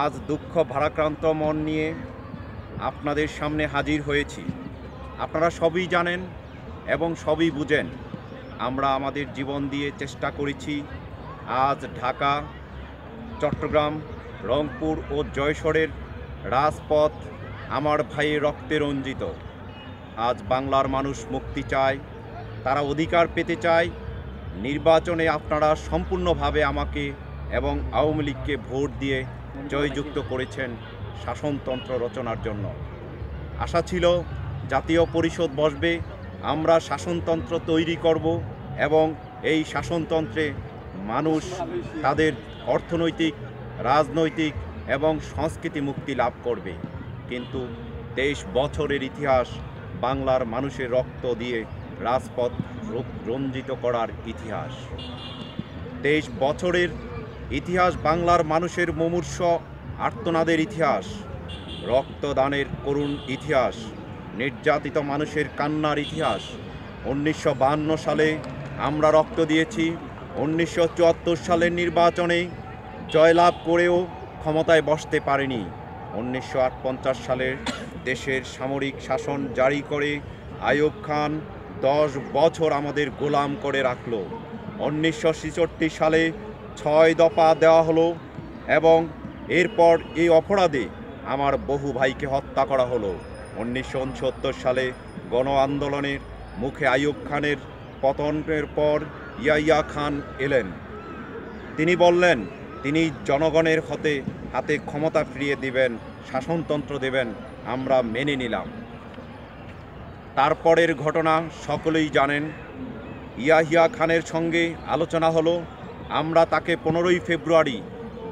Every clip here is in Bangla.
আজ দুঃখ ভারাক্রান্ত মন নিয়ে আপনাদের সামনে হাজির হয়েছি আপনারা সবই জানেন এবং সবই বুঝেন আমরা আমাদের জীবন দিয়ে চেষ্টা করেছি আজ ঢাকা চট্টগ্রাম রংপুর ও জয়সরের রাজপথ আমার ভাইয়ে রক্তে রঞ্জিত আজ বাংলার মানুষ মুক্তি চায় তারা অধিকার পেতে চায় নির্বাচনে আপনারা সম্পূর্ণভাবে আমাকে এবং আওয়ামী লীগকে ভোট দিয়ে জয়যুক্ত করেছেন শাসনতন্ত্র রচনার জন্য আশা ছিল জাতীয় পরিষদ বসবে আমরা শাসনতন্ত্র তৈরি করব এবং এই শাসনতন্ত্রে মানুষ তাদের অর্থনৈতিক রাজনৈতিক এবং সংস্কৃতি মুক্তি লাভ করবে কিন্তু তেইশ বছরের ইতিহাস বাংলার মানুষের রক্ত দিয়ে রাজপথ রঞ্জিত করার ইতিহাস তেইশ বছরের ইতিহাস বাংলার মানুষের মুমূর্ষ আর্তনাদের ইতিহাস রক্তদানের করুণ ইতিহাস নির্যাতিত মানুষের কান্নার ইতিহাস উনিশশো সালে আমরা রক্ত দিয়েছি উনিশশো সালের নির্বাচনে জয়লাভ করেও ক্ষমতায় বসতে পারেনি উনিশশো সালের দেশের সামরিক শাসন জারি করে আয়ুব খান দশ বছর আমাদের গোলাম করে রাখল উনিশশো সালে ছয় দফা দেওয়া হলো এবং এরপর এই অপরাধে আমার বহু ভাইকে হত্যা করা হলো উনিশশো উনসত্তর সালে গণ আন্দোলনের মুখে আইয়ুব খানের পতনের পর ইয়াইয়া খান এলেন তিনি বললেন তিনি জনগণের হতে হাতে ক্ষমতা ফিরিয়ে দিবেন শাসনতন্ত্র দেবেন আমরা মেনে নিলাম তারপরের ঘটনা সকলেই জানেন ইয়াহিয়া খানের সঙ্গে আলোচনা হলো আমরা তাকে পনেরোই ফেব্রুয়ারি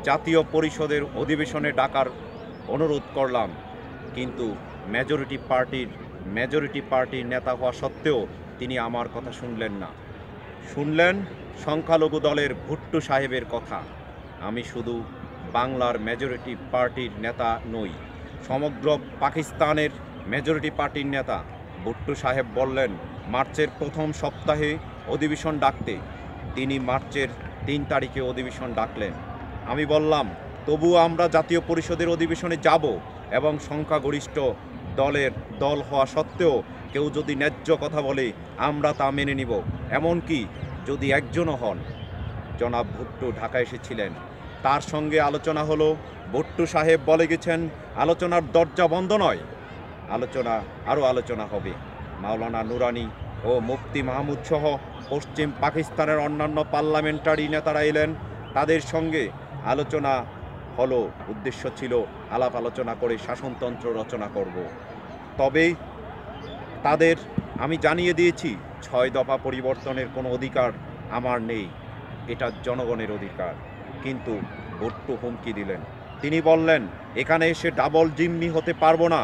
জাতীয় পরিষদের অধিবেশনে ডাকার অনুরোধ করলাম কিন্তু মেজরিটি পার্টির মেজরিটি পার্টির নেতা হওয়া সত্ত্বেও তিনি আমার কথা শুনলেন না শুনলেন সংখ্যালঘু দলের ভুট্টু সাহেবের কথা আমি শুধু বাংলার মেজরিটি পার্টির নেতা নই সমগ্র পাকিস্তানের মেজরিটি পার্টির নেতা ভুট্টু সাহেব বললেন মার্চের প্রথম সপ্তাহে অধিবেশন ডাকতে তিনি মার্চের তিন তারিখে অধিবেশন ডাকলেন আমি বললাম তবু আমরা জাতীয় পরিষদের অধিবেশনে যাব এবং সংখ্যাগরিষ্ঠ দলের দল হওয়া সত্ত্বেও কেউ যদি ন্যায্য কথা বলে আমরা তা মেনে নিব এমনকি যদি একজনও হন জনাব ভুট্টু ঢাকা এসেছিলেন তার সঙ্গে আলোচনা হলো ভুট্টু সাহেব বলে গেছেন আলোচনার দরজা বন্ধ নয় আলোচনা আরও আলোচনা হবে মাওলানা নুরানি ও মুফতি মাহমুদ সহ পশ্চিম পাকিস্তানের অন্যান্য পার্লামেন্টারি নেতারা এলেন তাদের সঙ্গে আলোচনা হলো উদ্দেশ্য ছিল আলাপ আলোচনা করে শাসনতন্ত্র রচনা করব তবে তাদের আমি জানিয়ে দিয়েছি ছয় দফা পরিবর্তনের কোনো অধিকার আমার নেই এটা জনগণের অধিকার কিন্তু ভুট্টু হুমকি দিলেন তিনি বললেন এখানে এসে ডাবল জিম্মি হতে পারবো না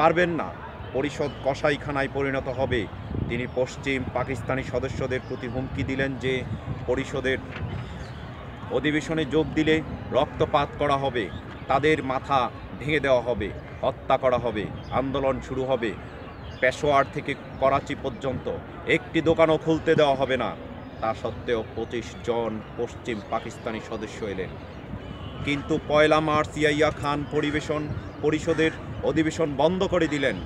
পারবেন না পরিষদ কসাইখানায় পরিণত হবে তিনি পশ্চিম পাকিস্তানি সদস্যদের প্রতি হুমকি দিলেন যে পরিষদের অধিবেশনে যোগ দিলে রক্তপাত করা হবে তাদের মাথা ভেঙে দেওয়া হবে হত্যা করা হবে আন্দোলন শুরু হবে পেশোয়ার থেকে করাচি পর্যন্ত একটি দোকানও খুলতে দেওয়া হবে না তা সত্ত্বেও পঁচিশ জন পশ্চিম পাকিস্তানি সদস্য এলেন কিন্তু পয়লা মার্চ ইয়াইয়া খান পরিবেশন পরিষদের অধিবেশন বন্ধ করে দিলেন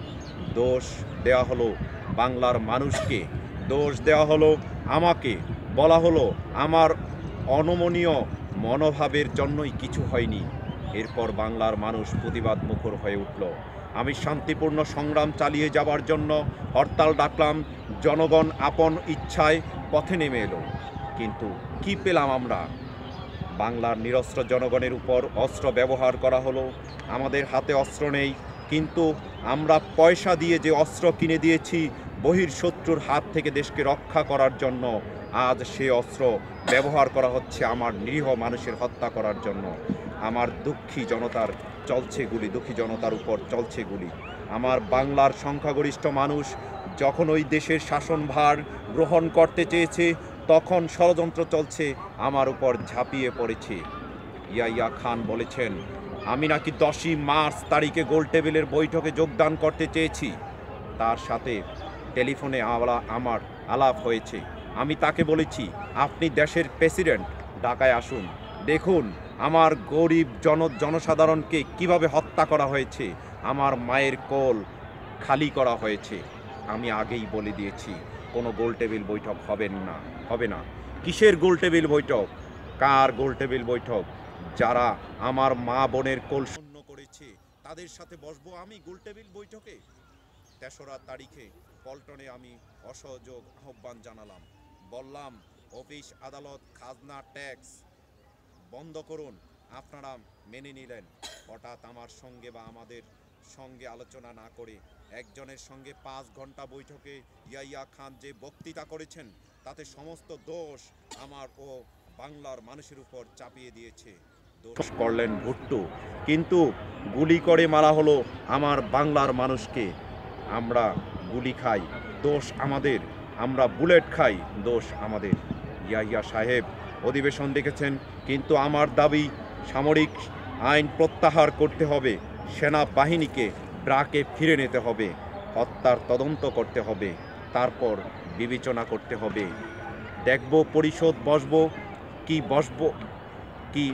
দোষ দেওয়া হলো বাংলার মানুষকে দোষ দেওয়া হলো আমাকে বলা হলো আমার অনমনীয় মনোভাবের জন্যই কিছু হয়নি এরপর বাংলার মানুষ প্রতিবাদ মুখর হয়ে উঠল আমি শান্তিপূর্ণ সংগ্রাম চালিয়ে যাবার জন্য হরতাল ডাকলাম জনগণ আপন ইচ্ছায় পথে নেমে এলো কিন্তু কি পেলাম আমরা বাংলার নিরস্ত্র জনগণের উপর অস্ত্র ব্যবহার করা হলো আমাদের হাতে অস্ত্র নেই কিন্তু আমরা পয়সা দিয়ে যে অস্ত্র কিনে দিয়েছি বহির শত্রুর হাত থেকে দেশকে রক্ষা করার জন্য আজ সে অস্ত্র ব্যবহার করা হচ্ছে আমার নিরীহ মানুষের হত্যা করার জন্য আমার দুঃখী জনতার চলছে গুলি দুঃখী জনতার উপর চলছে গুলি আমার বাংলার সংখ্যাগরিষ্ঠ মানুষ যখন ওই দেশের শাসনভার গ্রহণ করতে চেয়েছে তখন ষড়যন্ত্র চলছে আমার উপর ঝাঁপিয়ে পড়েছে ইয়াইয়া খান বলেছেন আমি নাকি দশই মার্চ তারিখে গোল টেবিলের বৈঠকে যোগদান করতে চেয়েছি তার সাথে টেলিফোনে আমার আলাপ হয়েছে আমি তাকে বলেছি আপনি দেশের প্রেসিডেন্ট ঢাকায় আসুন দেখুন আমার গরিব জন জনসাধারণকে কিভাবে হত্যা করা হয়েছে আমার মায়ের কোল খালি করা হয়েছে আমি আগেই বলে দিয়েছি কোনো গোলটেবিল বৈঠক হবেন না হবে না কিসের গোলটেবিল বৈঠক কার গোলটেবিল বৈঠক যারা আমার মা বোনের কোল শূন্য করেছে তাদের সাথে বসবো আমি গোলটেবিল বৈঠকে তেসরা তারিখে পল্টনে আমি অসহযোগ আহ্বান জানালাম বললাম অফিস আদালত খাজনা ট্যাক্স বন্ধ করুন আপনারা মেনে নিলেন হঠাৎ আমার সঙ্গে বা আমাদের সঙ্গে আলোচনা না করে একজনের সঙ্গে পাঁচ ঘন্টা বৈঠকে ইয়াইয়া খান যে বক্তৃতা করেছেন তাতে সমস্ত দোষ আমার ও বাংলার মানুষের উপর চাপিয়ে দিয়েছে দোষ করলেন ভুট্টু কিন্তু গুলি করে মারা হলো আমার বাংলার মানুষকে আমরা গুলি খাই দোষ আমাদের আমরা বুলেট খাই দোষ আমাদের ইয়াহিয়া সাহেব অধিবেশন দেখেছেন কিন্তু আমার দাবি সামরিক আইন প্রত্যাহার করতে হবে সেনাবাহিনীকে ড্রাকে ফিরে নিতে হবে হত্যার তদন্ত করতে হবে তারপর বিবেচনা করতে হবে দেখব পরিষদ বসব কি বসব কি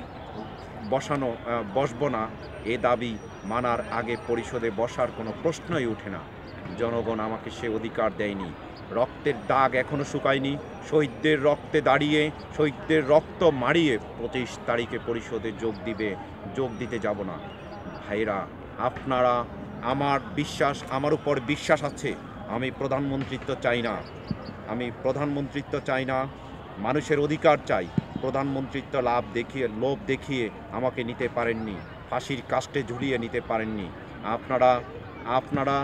বসানো বসব না এ দাবি মানার আগে পরিষদে বসার কোনো প্রশ্নই ওঠে না জনগণ আমাকে সে অধিকার দেয়নি রক্তের দাগ এখনও শুকায়নি শহীদদের রক্তে দাঁড়িয়ে শহীদদের রক্ত মারিয়ে পঁচিশ তারিখে পরিষদে যোগ দিবে যোগ দিতে যাব না ভাইরা আপনারা আমার বিশ্বাস আমার উপর বিশ্বাস আছে আমি প্রধানমন্ত্রিত্ব চাই না আমি প্রধানমন্ত্রিত্ব চাই না মানুষের অধিকার চাই প্রধানমন্ত্রিত্ব লাভ দেখিয়ে লোভ দেখিয়ে আমাকে নিতে পারেননি ফাঁসির কাস্টে ঝুলিয়ে নিতে পারেননি আপনারা আপনারা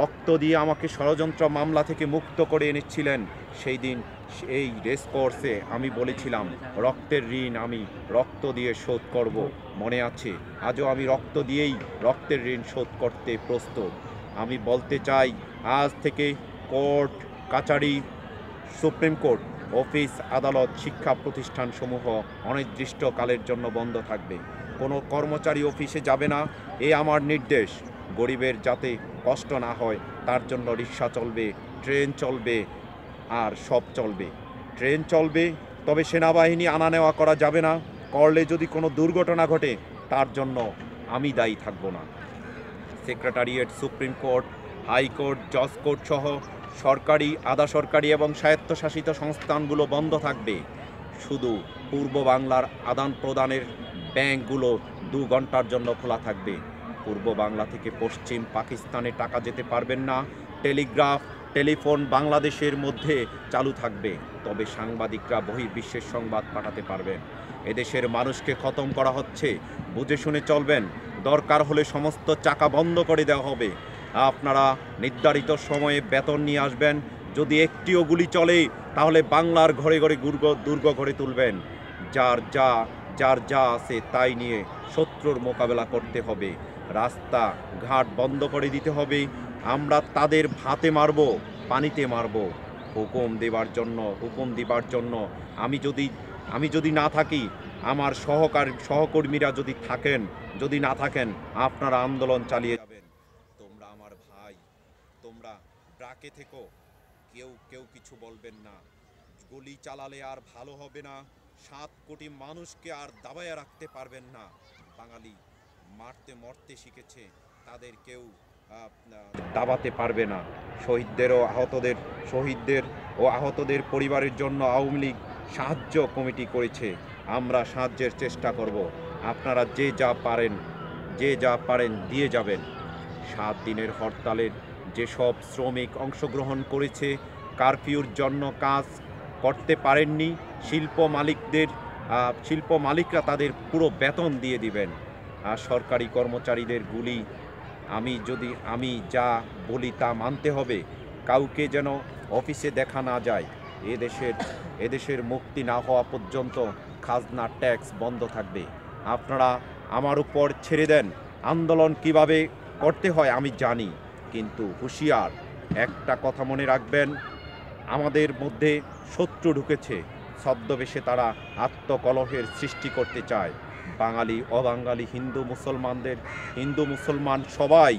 রক্ত দিয়ে আমাকে ষড়যন্ত্র মামলা থেকে মুক্ত করে এনেছিলেন সেই দিন এই রেস কোর্সে আমি বলেছিলাম রক্তের ঋণ আমি রক্ত দিয়ে শোধ করব মনে আছে আজও আমি রক্ত দিয়েই রক্তের ঋণ শোধ করতে প্রস্তুত আমি বলতে চাই আজ থেকে কোর্ট কাচারি সুপ্রিম কোর্ট অফিস আদালত শিক্ষা প্রতিষ্ঠানসমূহ অনির্দিষ্টকালের জন্য বন্ধ থাকবে কোনো কর্মচারী অফিসে যাবে না এ আমার নির্দেশ গরিবের যাতে কষ্ট না হয় তার জন্য রিক্সা চলবে ট্রেন চলবে আর সব চলবে ট্রেন চলবে তবে সেনাবাহিনী আনা নেওয়া করা যাবে না করলে যদি কোনো দুর্ঘটনা ঘটে তার জন্য আমি দায়ী থাকব না সেক্রেটারিয়েট সুপ্রিম কোর্ট হাইকোর্ট জজ কোর্ট সহ সরকারি আধা সরকারি এবং স্বায়ত্তশাসিত সংস্থানগুলো বন্ধ থাকবে শুধু পূর্ব বাংলার আদান প্রদানের ব্যাংকগুলো দু ঘন্টার জন্য খোলা থাকবে পূর্ব বাংলা থেকে পশ্চিম পাকিস্তানে টাকা যেতে পারবেন না টেলিগ্রাফ টেলিফোন বাংলাদেশের মধ্যে চালু থাকবে তবে সাংবাদিকরা বহির্বিশ্বের সংবাদ পাঠাতে পারবেন এদেশের মানুষকে খতম করা হচ্ছে বুঝে শুনে চলবেন দরকার হলে সমস্ত চাকা বন্ধ করে দেওয়া হবে আপনারা নির্ধারিত সময়ে বেতন নিয়ে আসবেন যদি একটিও গুলি চলে তাহলে বাংলার ঘরে ঘরে গুর্গ দুর্গ ঘরে তুলবেন যার যা যার যা আছে তাই নিয়ে শত্রুর মোকাবেলা করতে হবে রাস্তা ঘাট বন্ধ করে দিতে হবে আমরা তাদের ভাতে মারব পানিতে মারব হুকুম দেবার জন্য হুকুম দেবার জন্য আমি যদি আমি যদি না থাকি আমার সহকার সহকর্মীরা যদি থাকেন যদি না থাকেন আপনারা আন্দোলন চালিয়ে যাবেন তোমরা আমার ভাই তোমরা ডাকে থেকো কেউ কেউ কিছু বলবেন না গুলি চালালে আর ভালো হবে না সাত কোটি মানুষকে আর দাবায় রাখতে পারবেন না বাঙালি মারতে মরতে শিখেছে তাদের কেউ দাবাতে পারবে না শহীদদের ও আহতদের শহীদদের ও আহতদের পরিবারের জন্য আওয়ামী লীগ সাহায্য কমিটি করেছে আমরা সাহায্যের চেষ্টা করব আপনারা যে যা পারেন যে যা পারেন দিয়ে যাবেন সাত দিনের হরতালের যেসব শ্রমিক অংশগ্রহণ করেছে কারফিউর জন্য কাজ করতে পারেননি শিল্প মালিকদের শিল্প মালিকরা তাদের পুরো বেতন দিয়ে দিবেন সরকারি কর্মচারীদের গুলি আমি যদি আমি যা বলি তা মানতে হবে কাউকে যেন অফিসে দেখা না যায় এদেশের এদেশের মুক্তি না হওয়া পর্যন্ত খাজনা ট্যাক্স বন্ধ থাকবে আপনারা আমার উপর ছেড়ে দেন আন্দোলন কিভাবে করতে হয় আমি জানি কিন্তু হুঁশিয়ার একটা কথা মনে রাখবেন আমাদের মধ্যে শত্রু ঢুকেছে ছদ্মবেশে তারা আত্মকলহের সৃষ্টি করতে চায় বাঙালি অবাঙালি হিন্দু মুসলমানদের হিন্দু মুসলমান সবাই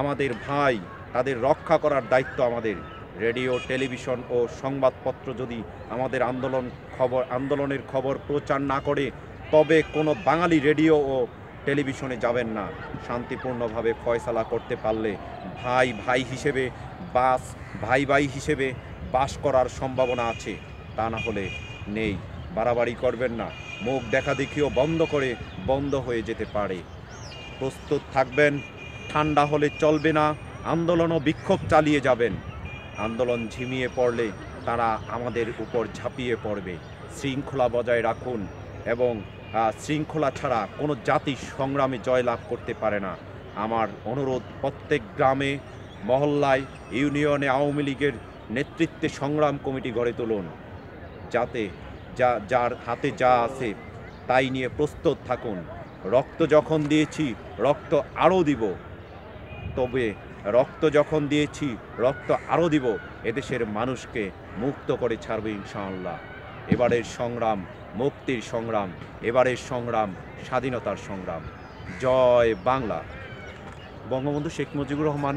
আমাদের ভাই তাদের রক্ষা করার দায়িত্ব আমাদের রেডিও টেলিভিশন ও সংবাদপত্র যদি আমাদের আন্দোলন খবর আন্দোলনের খবর প্রচার না করে তবে কোনো বাঙালি রেডিও ও টেলিভিশনে যাবেন না শান্তিপূর্ণভাবে ফয়সালা করতে পারলে ভাই ভাই হিসেবে বাস ভাই ভাই হিসেবে বাস করার সম্ভাবনা আছে তা না হলে নেই বাড়াবাড়ি করবেন না মুখ দেখা দেখিও বন্ধ করে বন্ধ হয়ে যেতে পারে প্রস্তুত থাকবেন ঠান্ডা হলে চলবে না আন্দোলন ও বিক্ষোভ চালিয়ে যাবেন আন্দোলন ঝিমিয়ে পড়লে তারা আমাদের উপর ঝাঁপিয়ে পড়বে শৃঙ্খলা বজায় রাখুন এবং শৃঙ্খলা ছাড়া কোনো জাতি সংগ্রামে জয়লাভ করতে পারে না আমার অনুরোধ প্রত্যেক গ্রামে মহল্লায় ইউনিয়নে আওয়ামী লীগের নেতৃত্বে সংগ্রাম কমিটি গড়ে তুলুন যাতে যা যার হাতে যা আছে তাই নিয়ে প্রস্তুত থাকুন রক্ত যখন দিয়েছি রক্ত আরও দিব তবে রক্ত যখন দিয়েছি রক্ত আরও দিব এদেশের মানুষকে মুক্ত করে ছাড়বে ইনশাআল্লাহ এবারের সংগ্রাম মুক্তির সংগ্রাম এবারের সংগ্রাম স্বাধীনতার সংগ্রাম জয় বাংলা বঙ্গবন্ধু শেখ মুজিবুর রহমান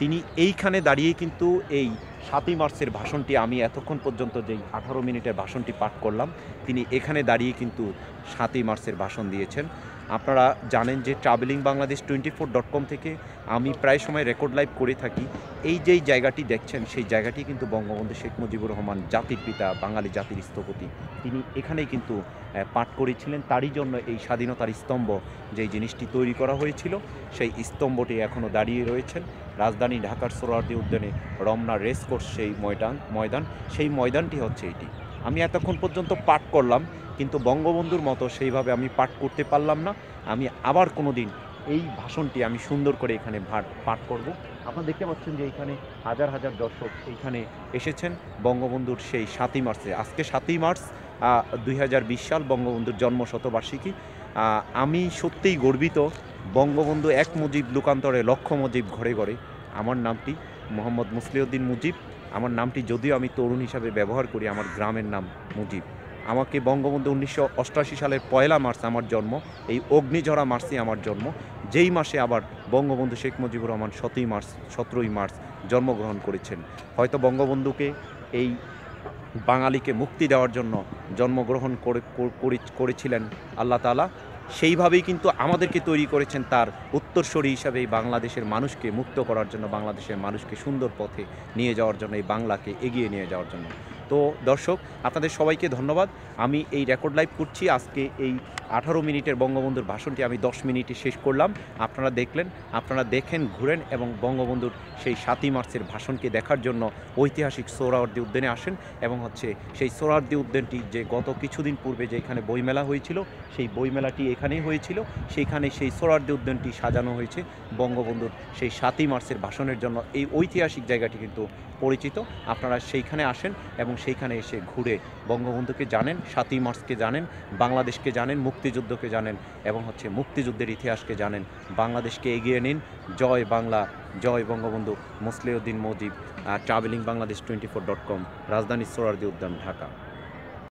তিনি এইখানে দাঁড়িয়ে কিন্তু এই সাতই মার্চের ভাষণটি আমি এতক্ষণ পর্যন্ত যেই আঠারো মিনিটের ভাষণটি পাঠ করলাম তিনি এখানে দাঁড়িয়ে কিন্তু সাতই মার্চের ভাষণ দিয়েছেন আপনারা জানেন যে travelling Bangladesh twenty four dot com থেকে আমি প্রায় সময় রেকর্ড লাইভ করে থাকি এই যেই জায়গাটি দেখছেন সেই জায়গাটি কিন্তু বঙ্গবন্ধু শেখ মুজিবুর রহমান জাতির পিতা বাঙালি জাতির স্থপতি তিনি এখানেই কিন্তু পাঠ করেছিলেন তারই জন্য এই স্বাধীনতার স্তম্ভ যেই জিনিসটি তৈরি করা হয়েছিল সেই স্তম্ভটি এখনও দাঁড়িয়ে রয়েছেন রাজধানী ঢাকার সোহরাওয়ার্দী উদ্যানে রমনা রেসকোর্স সেই ময়দান ময়দান সেই ময়দানটি হচ্ছে এটি আমি এতক্ষণ পর্যন্ত পাঠ করলাম কিন্তু বঙ্গবন্ধুর মতো সেইভাবে আমি পাঠ করতে পারলাম না আমি আবার কোনো দিন এই ভাষণটি আমি সুন্দর করে এখানে পাঠ করব আপনারা দেখতে পাচ্ছেন যে এখানে হাজার হাজার দর্শক এইখানে এসেছেন বঙ্গবন্ধুর সেই সাতই মার্চে আজকে সাতই মার্চ দুই সাল বঙ্গবন্ধুর জন্ম শতবার্ষিকী আমি সত্যিই গর্বিত বঙ্গবন্ধু এক মুজিব লোকান্তরে লক্ষ মুজিব ঘরে ঘরে আমার নামটি মোহাম্মদ মুসলিউদ্দিন মুজিব আমার নামটি যদিও আমি তরুণ হিসাবে ব্যবহার করি আমার গ্রামের নাম মুজিব আমাকে বঙ্গবন্ধু উনিশশো অষ্টাশি সালের পয়লা মার্চ আমার জন্ম এই অগ্নিঝরা মার্চই আমার জন্ম যেই মাসে আবার বঙ্গবন্ধু শেখ মুজিবুর রহমান সতই মার্চ সতেরোই মার্চ জন্মগ্রহণ করেছেন হয়তো বঙ্গবন্ধুকে এই বাঙালিকে মুক্তি দেওয়ার জন্য জন্মগ্রহণ করেছিলেন আল্লাহ তালা সেইভাবেই কিন্তু আমাদেরকে তৈরি করেছেন তার উত্তরস্বরী হিসাবে এই বাংলাদেশের মানুষকে মুক্ত করার জন্য বাংলাদেশের মানুষকে সুন্দর পথে নিয়ে যাওয়ার জন্য এই বাংলাকে এগিয়ে নিয়ে যাওয়ার জন্য তো দর্শক আপনাদের সবাইকে ধন্যবাদ আমি এই রেকর্ড লাইভ করছি আজকে এই আঠারো মিনিটের বঙ্গবন্ধুর ভাষণটি আমি দশ মিনিটে শেষ করলাম আপনারা দেখলেন আপনারা দেখেন ঘুরেন এবং বঙ্গবন্ধুর সেই সাতই মার্চের ভাষণকে দেখার জন্য ঐতিহাসিক সোহরাওয়ার্দী উদ্যানে আসেন এবং হচ্ছে সেই সোহরাওয়ার্দী উদ্যানটি যে গত কিছুদিন পূর্বে যে এখানে বইমেলা হয়েছিল সেই বইমেলাটি এখানেই হয়েছিল সেইখানে সেই সোহরাওয়ার্দী উদ্যানটি সাজানো হয়েছে বঙ্গবন্ধুর সেই সাতই মার্চের ভাষণের জন্য এই ঐতিহাসিক জায়গাটি কিন্তু পরিচিত আপনারা সেইখানে আসেন এবং সেইখানে এসে ঘুরে বঙ্গবন্ধুকে জানেন সাতই মার্চকে জানেন বাংলাদেশকে জানেন মুক্তিযুদ্ধকে জানেন এবং হচ্ছে মুক্তিযুদ্ধের ইতিহাসকে জানেন বাংলাদেশকে এগিয়ে নিন জয় বাংলা জয় Bangabandhu Musliuddin Mujib travelling Bangladesh twenty four dot com রাজধানী সোরারদি উদ্যান ঢাকা